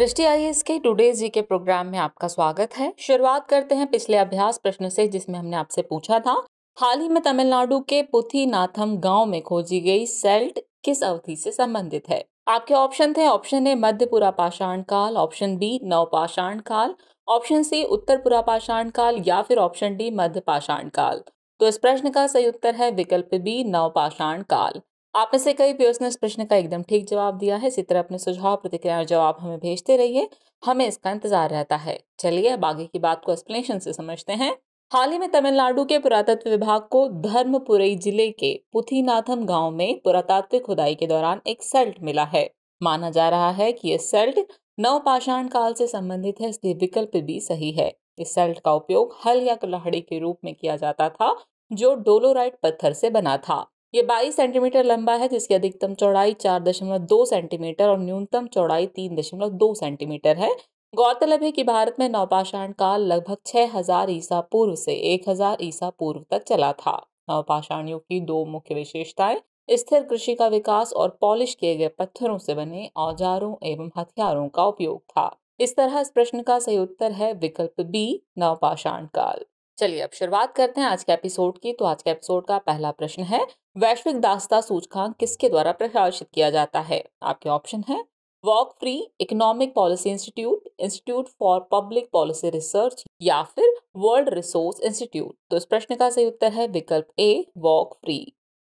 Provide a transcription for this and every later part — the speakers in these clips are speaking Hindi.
दृष्टि आई एस के टुडेज जी के प्रोग्राम में आपका स्वागत है शुरुआत करते हैं पिछले अभ्यास प्रश्न से जिसमें हमने आपसे पूछा था हाल ही में तमिलनाडु के नाथम गांव में खोजी गई सेल्ट किस अवधि से संबंधित है आपके ऑप्शन थे ऑप्शन ए मध्य पुरा पाषाण काल ऑप्शन बी नव पाषाण काल ऑप्शन सी उत्तर पुरा पाषाण काल या फिर ऑप्शन डी मध्य पाषाण काल तो इस प्रश्न का सही उत्तर है विकल्प बी नव पाषाण काल आपने से कई ने इस प्रश्न का एकदम ठीक जवाब दिया है इसी तरह अपने सुझाव प्रतिक्रिया और जवाब हमें भेजते रहिए हमें इसका इंतजार रहता है चलिए अब आगे की बात को एक्सप्लेनेशन से समझते हैं हाल ही में तमिलनाडु के पुरातत्व विभाग को धर्मपुरी जिले के पुथीनाथम गांव में पुरातात्विक खुदाई के दौरान एक सेल्ट मिला है माना जा रहा है कि यह सेल्ट नवपाषाण काल से संबंधित है इसलिए विकल्प भी सही है इस सेल्ट का उपयोग हल या कलहड़ी के रूप में किया जाता था जो डोलोराइट पत्थर से बना था ये 22 सेंटीमीटर लंबा है जिसकी अधिकतम चौड़ाई 4.2 सेंटीमीटर और न्यूनतम चौड़ाई 3.2 सेंटीमीटर है गौरतलब है कि भारत में नवपाषाण काल लगभग 6000 ईसा पूर्व से 1000 ईसा पूर्व तक चला था नवपाषाण युग की दो मुख्य विशेषताएं स्थिर कृषि का विकास और पॉलिश किए गए पत्थरों से बने औजारों एवं हथियारों का उपयोग था इस तरह इस प्रश्न का सही उत्तर है विकल्प बी नवपाषाण काल चलिए अब शुरुआत करते हैं आज के एपिसोड की तो आज के एपिसोड का पहला प्रश्न है वैश्विक दास्ता सूचकांक किसके द्वारा प्रकाशित किया जाता है आपके ऑप्शन है Walk Free Economic Policy Institute Institute for Public Policy Research या फिर वर्ल्ड रिसोर्स इंस्टीट्यूट तो इस प्रश्न का सही उत्तर है विकल्प ए वॉक फ्री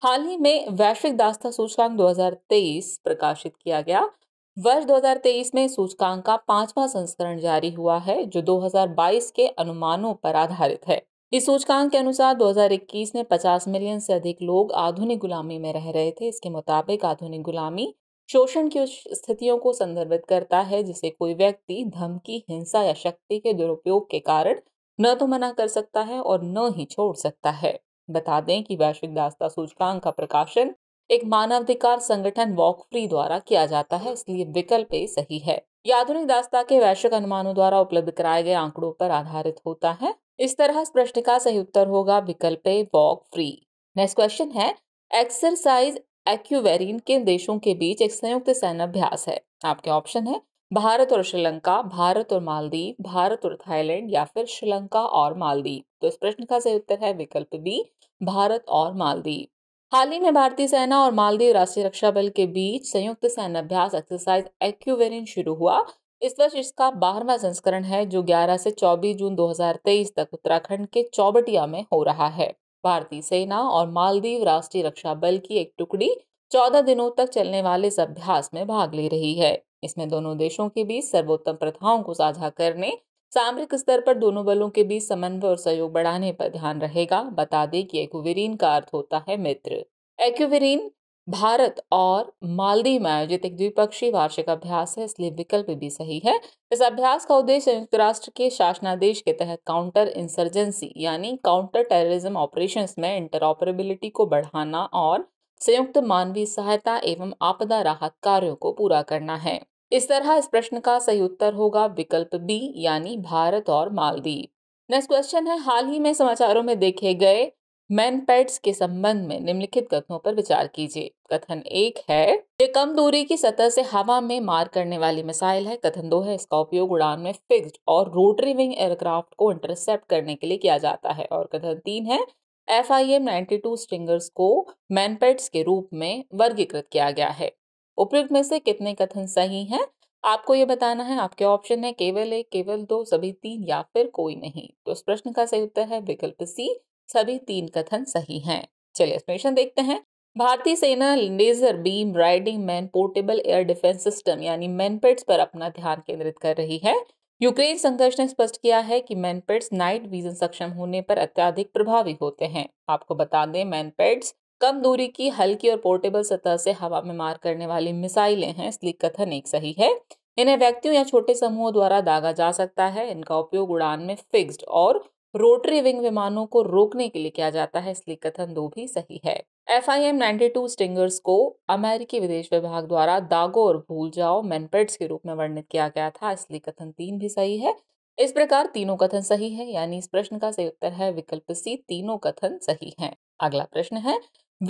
हाल ही में वैश्विक दास्ता सूचकांक 2023 प्रकाशित किया गया वर्ष 2023 में सूचकांक का पांचवा संस्करण जारी हुआ है जो 2022 के अनुमानों पर आधारित है इस सूचकांक के अनुसार 2021 में 50 मिलियन से अधिक लोग आधुनिक गुलामी में रह रहे थे इसके मुताबिक आधुनिक गुलामी शोषण की उस स्थितियों को संदर्भित करता है जिसे कोई व्यक्ति धमकी हिंसा या शक्ति के दुरुपयोग के कारण न तो मना कर सकता है और न ही छोड़ सकता है बता दें कि वैश्विक दास्ता सूचकांक का प्रकाशन एक मानवाधिकार संगठन वॉक फ्री द्वारा किया जाता है इसलिए विकल्प सही है यह आधुनिक दास्ता के वैश्विक अनुमानों द्वारा उपलब्ध कराए गए आंकड़ों पर आधारित होता है इस तरह इस प्रश्न का सही उत्तर होगा विकल्प वॉक फ्री नेक्स्ट क्वेश्चन है एक्सरसाइज एक्यूवेरिन किन देशों के बीच एक संयुक्त सैन्यभ्यास है आपके ऑप्शन है भारत और श्रीलंका भारत और मालदीव भारत और थाईलैंड या फिर श्रीलंका और मालदीव तो इस प्रश्न का सही उत्तर है विकल्प बी भारत और मालदीव हाल ही में भारतीय सेना और मालदीव राष्ट्रीय रक्षा बल के बीच संयुक्त सैन्य अभ्यास एक्सरसाइज एक्यूवेरिन शुरू हुआ इस वर्ष इसका बारहवा संस्करण है जो 11 से 24 जून 2023 तक उत्तराखंड के चौबटिया में हो रहा है भारतीय सेना और मालदीव राष्ट्रीय रक्षा बल की एक टुकड़ी 14 दिनों तक चलने वाले इस अभ्यास में भाग ले रही है इसमें दोनों देशों के बीच सर्वोत्तम प्रथाओं को साझा करने सामरिक स्तर पर दोनों बलों के बीच समन्वय और सहयोग बढ़ाने पर ध्यान रहेगा बता दें कि एक्वेरिन का अर्थ होता है मित्र एक्वेरिन भारत और मालदीव में आयोजित एक द्विपक्षीय वार्षिक अभ्यास है इसलिए विकल्प भी सही है इस अभ्यास का उद्देश्य संयुक्त राष्ट्र के शासनादेश के तहत काउंटर इंसर्जेंसी यानी काउंटर टेररिज्म ऑपरेशंस में इंटरऑपरेबिलिटी को बढ़ाना और संयुक्त मानवीय सहायता एवं आपदा राहत कार्यों को पूरा करना है इस तरह इस प्रश्न का सही उत्तर होगा विकल्प बी यानी भारत और मालदीव नेक्स्ट क्वेश्चन है हाल ही में समाचारों में देखे गए मैन पैड्स के संबंध में निम्नलिखित कथनों पर विचार कीजिए कथन एक है ये कम दूरी की सतह से हवा में मार करने वाली मिसाइल है कथन दो है इसका उपयोग उड़ान में फिक्स्ड और रोटरी विंग एयरक्राफ्ट को इंटरसेप्ट करने के लिए किया जाता है और कथन तीन है F I M ninety two stringers को पैड्स के रूप में वर्गीकृत किया गया है उपयुक्त में से कितने कथन सही हैं आपको ये बताना है आपके ऑप्शन है केवल एक केवल दो सभी तीन या फिर कोई नहीं तो इस प्रश्न का सही उत्तर है विकल्प सी सभी तीन कथन सही हैं चलिए एक्सप्लेनेशन देखते हैं भारतीय सेना laser beam riding man portable air defence system यानी मैनपेट्स पर अपना ध्यान केंद्रित कर रही है यूक्रेन संघर्ष ने स्पष्ट किया है कि मैनपेट्स नाइट विजन सक्षम होने पर अत्यधिक प्रभावी होते हैं आपको बता दें मैनपेट्स कम दूरी की हल्की और पोर्टेबल सतह से हवा में मार करने वाली मिसाइलें हैं इसलिए कथन एक सही है इन्हें व्यक्तियों या छोटे समूहों द्वारा दागा जा सकता है इनका उपयोग उड़ान में फिक्स्ड और रोटरी विंग विमानों को रोकने के लिए किया जाता है इसलिए कथन दो भी सही है F I M ninety two stingers को अमेरिकी विदेश विभाग द्वारा दागो और भूल जाओ मैनपेट्स के रूप में वर्णित किया गया था इसलिए कथन तीन भी सही है इस प्रकार तीनों कथन सही है यानी इस प्रश्न का सही उत्तर है विकल्प सी तीनों कथन सही है अगला प्रश्न है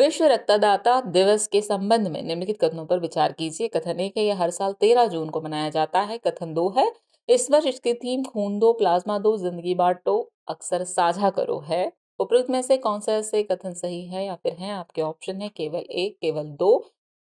विश्व रक्तदाता दिवस के संबंध में निम्नलिखित कथनों पर विचार कीजिए कथन एक है यह हर साल तेरह जून को मनाया जाता है कथन दो है इस वर्ष इसकी थीम खून दो प्लाज्मा दो जिंदगी बांटो अक्सर साझा करो है उपरोक्त में से कौन सा ऐसे कथन सही है या फिर है आपके ऑप्शन है केवल एक केवल दो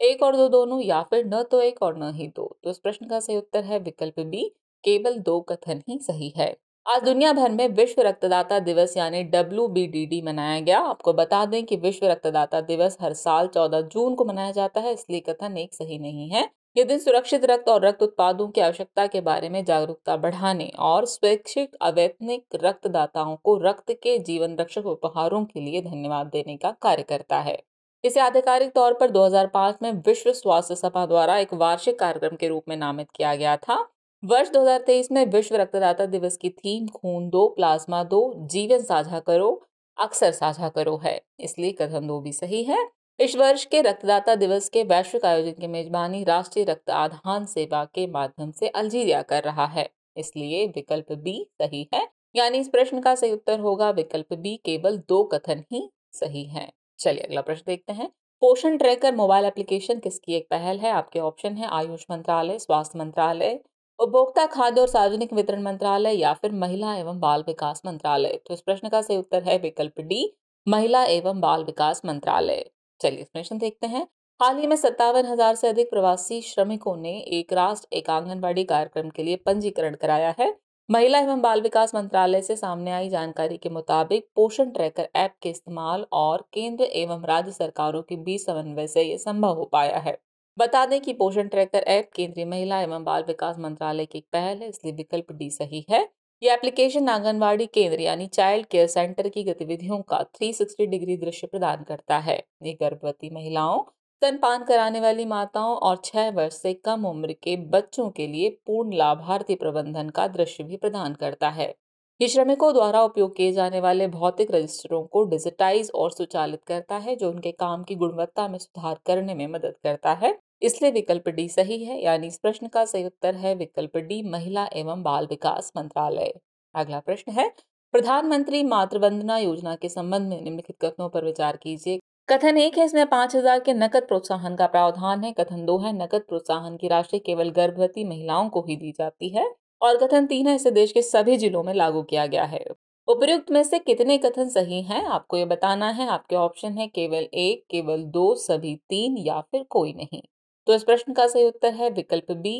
एक और दो दोनों या फिर न तो एक और न ही दो तो इस प्रश्न का सही उत्तर है विकल्प बी केवल दो कथन ही सही है आज दुनिया भर में विश्व रक्तदाता दिवस यानी डब्ल्यू मनाया गया आपको बता दें कि विश्व रक्तदाता दिवस हर साल 14 जून को मनाया जाता है इसलिए कथन एक सही नहीं है ये दिन सुरक्षित रक्त और रक्त उत्पादों की आवश्यकता के बारे में जागरूकता बढ़ाने और स्वैच्छिक अवैतनिक रक्तदाताओं को रक्त के जीवन रक्षक उपहारों के लिए धन्यवाद देने का कार्य करता है इसे आधिकारिक तौर पर 2005 में विश्व स्वास्थ्य सभा द्वारा एक वार्षिक कार्यक्रम के रूप में नामित किया गया था वर्ष 2023 में विश्व रक्तदाता दिवस की थीम खून दो प्लाज्मा दो जीवन साझा करो अक्सर साझा करो है इसलिए कथन दो भी सही है इस वर्ष के रक्तदाता दिवस के वैश्विक आयोजन की मेजबानी राष्ट्रीय रक्त आधान सेवा के माध्यम से अल्जीरिया कर रहा है इसलिए विकल्प बी सही है यानी इस प्रश्न का सही उत्तर होगा विकल्प बी केवल दो कथन ही सही है चलिए अगला प्रश्न देखते हैं पोषण ट्रैकर मोबाइल एप्लीकेशन किसकी एक पहल है आपके ऑप्शन है आयुष मंत्रालय स्वास्थ्य मंत्रालय उपभोक्ता खाद्य और सार्वजनिक वितरण मंत्रालय या फिर महिला एवं बाल विकास मंत्रालय तो इस प्रश्न का सही उत्तर है विकल्प डी महिला एवं बाल विकास मंत्रालय चलिए प्रश्न देखते हैं हाल ही में सत्तावन हजार से अधिक प्रवासी श्रमिकों ने एक राष्ट्र एक आंगनबाड़ी कार्यक्रम के लिए पंजीकरण कराया है महिला एवं बाल विकास मंत्रालय से सामने आई जानकारी के मुताबिक पोषण ट्रैकर ऐप के इस्तेमाल और केंद्र एवं राज्य सरकारों के बीच समन्वय से ये संभव हो पाया है बता दें कि पोषण ट्रैकर ऐप केंद्रीय महिला एवं बाल विकास मंत्रालय की पहल है इसलिए विकल्प डी सही है ये एप्लीकेशन आंगनवाड़ी केंद्र यानी चाइल्ड केयर सेंटर की गतिविधियों का 360 डिग्री दृश्य प्रदान करता है ये गर्भवती महिलाओं स्तनपान कराने वाली माताओं और छह वर्ष से कम उम्र के बच्चों के लिए पूर्ण लाभार्थी प्रबंधन का दृश्य भी प्रदान करता है ये श्रमिकों द्वारा उपयोग किए जाने वाले भौतिक रजिस्टरों को डिजिटाइज और सुचालित करता है जो उनके काम की गुणवत्ता में सुधार करने में मदद करता है इसलिए विकल्प डी सही है यानी इस प्रश्न का सही उत्तर है विकल्प डी महिला एवं बाल विकास मंत्रालय अगला प्रश्न है प्रधानमंत्री मातृवंदना योजना के संबंध में निम्नलिखित कथनों पर विचार कीजिए कथन एक है इसमें पांच हजार के नकद प्रोत्साहन का प्रावधान है कथन दो है नकद प्रोत्साहन की राशि केवल गर्भवती महिलाओं को ही दी जाती है और कथन तीन है इसे देश के सभी जिलों में लागू किया गया है उपयुक्त में से कितने कथन सही हैं आपको ये बताना है आपके ऑप्शन है केवल एक केवल दो सभी तीन या फिर कोई नहीं तो इस प्रश्न का सही उत्तर है विकल्प बी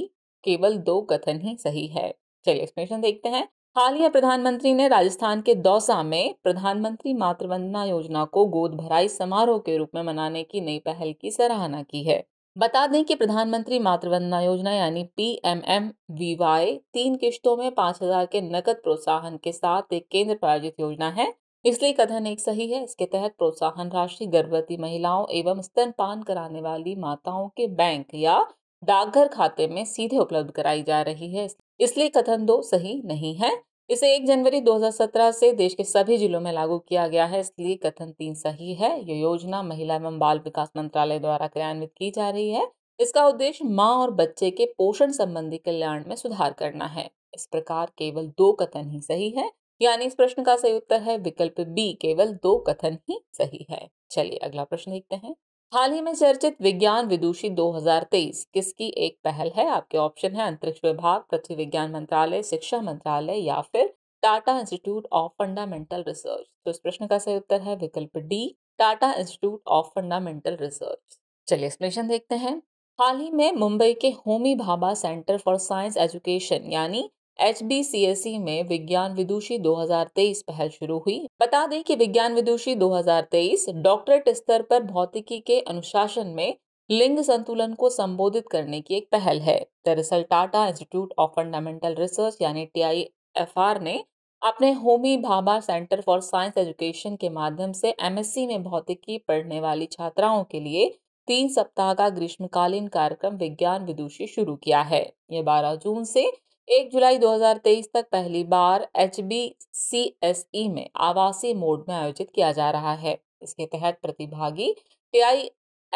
केवल दो कथन ही सही है चलिए एक्सप्लेनेशन देखते हैं हाल ही प्रधानमंत्री ने राजस्थान के दौसा में प्रधानमंत्री मातृवंदना योजना को गोद भराई समारोह के रूप में मनाने की नई पहल की सराहना की है बता दें कि प्रधानमंत्री मातृवंदना योजना यानी P M M V Y तीन किश्तों में पांच हजार के नकद प्रोत्साहन के साथ एक केंद्र प्रायोजित योजना है इसलिए कथन एक सही है इसके तहत प्रोत्साहन राशि गर्भवती महिलाओं एवं स्तनपान कराने वाली माताओं के बैंक या डाकघर खाते में सीधे उपलब्ध कराई जा रही है इसलिए कथन दो सही नहीं है इसे 1 जनवरी 2017 से देश के सभी जिलों में लागू किया गया है इसलिए कथन तीन सही है यह योजना महिला एवं बाल विकास मंत्रालय द्वारा क्रियान्वित की जा रही है इसका उद्देश्य माँ और बच्चे के पोषण संबंधी कल्याण में सुधार करना है इस प्रकार केवल दो कथन ही सही है यानी इस प्रश्न का सही उत्तर है विकल्प बी केवल दो कथन ही सही है चलिए अगला प्रश्न देखते हैं हाल ही में चर्चित विज्ञान विदुषी 2023 किसकी एक पहल है आपके ऑप्शन है अंतरिक्ष विभाग पृथ्वी विज्ञान मंत्रालय शिक्षा मंत्रालय या फिर Tata Institute of Fundamental Research तो इस प्रश्न का सही उत्तर है विकल्प D Tata Institute of Fundamental Research चलिए प्रश्न देखते हैं हाल ही में मुंबई के Homi Bhabha Centre for Science Education यानी एच में विज्ञान विदुषी 2023 पहल शुरू हुई बता दें कि विज्ञान विदुषी 2023 डॉक्टरेट स्तर पर भौतिकी के अनुशासन में लिंग संतुलन को संबोधित करने की एक पहल है दरअसल Tata Institute of Fundamental Research यानी टी ने अपने Homi Bhabha Centre for Science Education के माध्यम से एमएससी में भौतिकी पढ़ने वाली छात्राओं के लिए तीन सप्ताह का ग्रीष्मकालीन कार्यक्रम विज्ञान विदुषी शुरू किया है यह 12 जून से एक जुलाई 2023 तक पहली बार एच में आवासीय मोड में आयोजित किया जा रहा है इसके तहत प्रतिभागी टीआई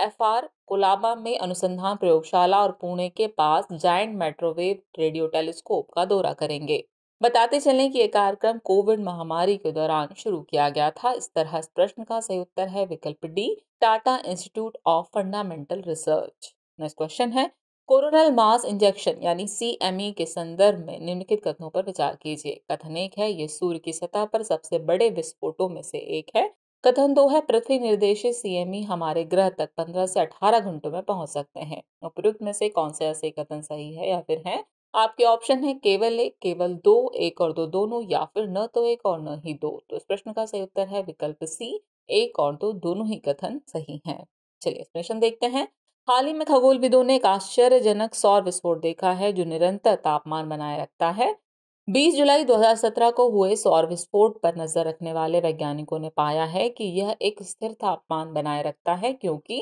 एफ आर कोलाबा में अनुसंधान प्रयोगशाला और पुणे के पास जायंट मेट्रोवेव रेडियो टेलीस्कोप का दौरा करेंगे बताते चलें कि यह कार्यक्रम कोविड महामारी के दौरान शुरू किया गया था इस तरह इस प्रश्न का सही उत्तर है विकल्प D Tata Institute of Fundamental Research next question है कोरोनल मास इंजेक्शन यानी सी e के संदर्भ में निम्नलिखित कथनों पर विचार कीजिए कथन एक है ये सूर्य की सतह पर सबसे बड़े विस्फोटों में से एक है कथन दो है पृथ्वी निर्देशित सीएमई e हमारे ग्रह तक 15 से 18 घंटों में पहुंच सकते हैं उपयुक्त में से कौन से ऐसे कथन सही है या फिर है आपके ऑप्शन है केवल एक केवल दो एक और दो दोनों या फिर न तो एक और न ही दो तो इस प्रश्न का सही उत्तर है विकल्प सी एक और दो दोनों ही कथन सही है चलिए प्रश्न देखते हैं हाल ही में खगोलविदों ने एक आश्चर्यजनक सौर विस्फोट देखा है जो निरंतर तापमान बनाए रखता है 20 जुलाई 2017 को हुए सौर विस्फोट पर नजर रखने वाले वैज्ञानिकों ने पाया है कि यह एक स्थिर तापमान बनाए रखता है क्योंकि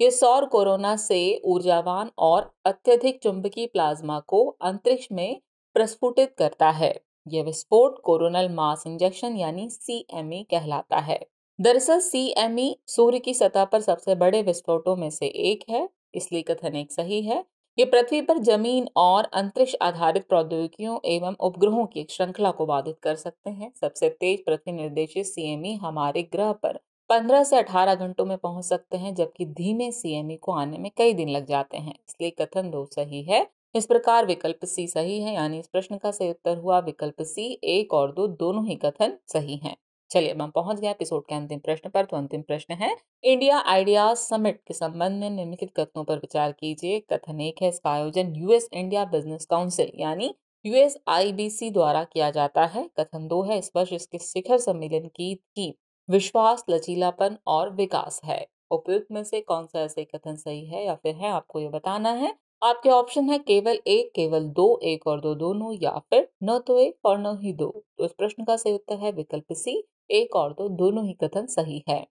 ये सौर कोरोना से ऊर्जावान और अत्यधिक चुंबकीय प्लाज्मा को अंतरिक्ष में प्रस्फुटित करता है यह विस्फोट कोरोनल मास इंजेक्शन यानी सी कहलाता है दरअसल सी एम ई सूर्य की सतह पर सबसे बड़े विस्फोटों में से एक है इसलिए कथन एक सही है ये पृथ्वी पर जमीन और अंतरिक्ष आधारित प्रौद्योगिकियों एवं उपग्रहों की एक श्रृंखला को बाधित कर सकते हैं सबसे तेज पृथ्वी निर्देशित सीएमई e हमारे ग्रह पर 15 से 18 घंटों में पहुंच सकते हैं जबकि धीमे सीएमई e को आने में कई दिन लग जाते हैं इसलिए कथन दो सही है इस प्रकार विकल्प सी सही है यानी इस प्रश्न का सही उत्तर हुआ विकल्प सी एक और दो दोनों ही कथन सही हैं चलिए अब हम पहुंच गए एपिसोड के अंतिम प्रश्न पर तो अंतिम प्रश्न है इंडिया आइडिया समिट के संबंध में निम्नलिखित कथनों पर विचार कीजिए कथन एक है इसका आयोजन यूएस इंडिया बिजनेस काउंसिल यानी यूएस आईबीसी द्वारा किया जाता है कथन दो है इस वर्ष इसके शिखर सम्मेलन की थीम विश्वास लचीलापन और विकास है उपयुक्त में से कौन सा ऐसे कथन सही है या फिर है आपको ये बताना है आपके ऑप्शन है केवल एक केवल दो एक और दो दोनों या फिर न तो एक और न ही दो तो इस प्रश्न का सही उत्तर है विकल्प सी एक और दो तो दोनों ही कथन सही है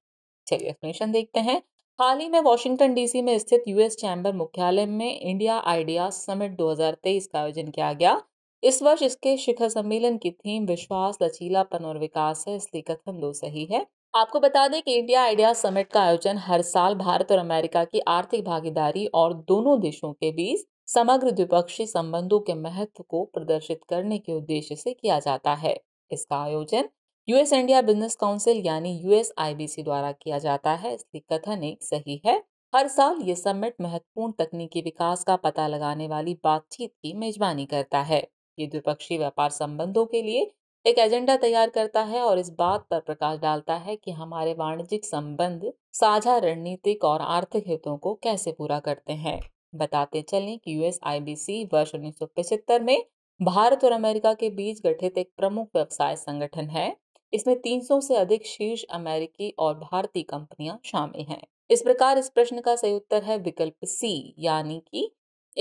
चलिए एक्सप्लेनेशन देखते हैं हाल ही में वॉशिंगटन डीसी में स्थित यूएस चैम्बर मुख्यालय में इंडिया आइडिया समिट 2023 का आयोजन किया गया इस वर्ष इसके शिखर सम्मेलन की थीम विश्वास लचीलापन और विकास है इसलिए कथन दो सही है आपको बता दें कि इंडिया आइडिया समिट का आयोजन हर साल भारत और अमेरिका की आर्थिक भागीदारी और दोनों देशों के बीच समग्र द्विपक्षीय संबंधों के महत्व को प्रदर्शित करने के उद्देश्य से किया जाता है इसका आयोजन यूएस इंडिया बिजनेस काउंसिल यानी यूएस आई द्वारा किया जाता है इसलिए कथन एक सही है हर साल ये समिट महत्वपूर्ण तकनीकी विकास का पता लगाने वाली बातचीत की मेजबानी करता है ये द्विपक्षीय व्यापार संबंधों के लिए एक एजेंडा तैयार करता है और इस बात पर प्रकाश डालता है कि हमारे वाणिज्यिक संबंध साझा रणनीतिक और आर्थिक हितों को कैसे पूरा करते हैं बताते चलें कि यूएस आईबीसी वर्ष उन्नीस में भारत और अमेरिका के बीच गठित एक प्रमुख व्यवसाय संगठन है इसमें 300 से अधिक शीर्ष अमेरिकी और भारतीय कंपनियां शामिल हैं इस प्रकार इस प्रश्न का सही उत्तर है विकल्प सी यानी कि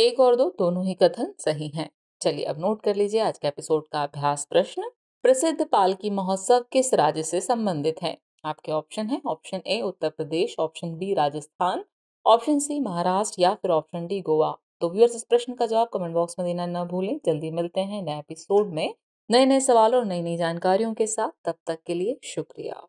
एक और दो दोनों ही कथन सही हैं चलिए अब नोट कर लीजिए आज के एपिसोड का अभ्यास प्रश्न प्रसिद्ध पालकी महोत्सव किस राज्य से संबंधित है आपके ऑप्शन है option A Uttar Pradesh option B Rajasthan option C Maharashtra या फिर ऑप्शन डी गोवा तो व्यूअर्स इस प्रश्न का जवाब कमेंट बॉक्स में देना न भूलें जल्दी मिलते हैं नए एपिसोड में नए नए सवालों और नई नई जानकारियों के साथ तब तक के लिए शुक्रिया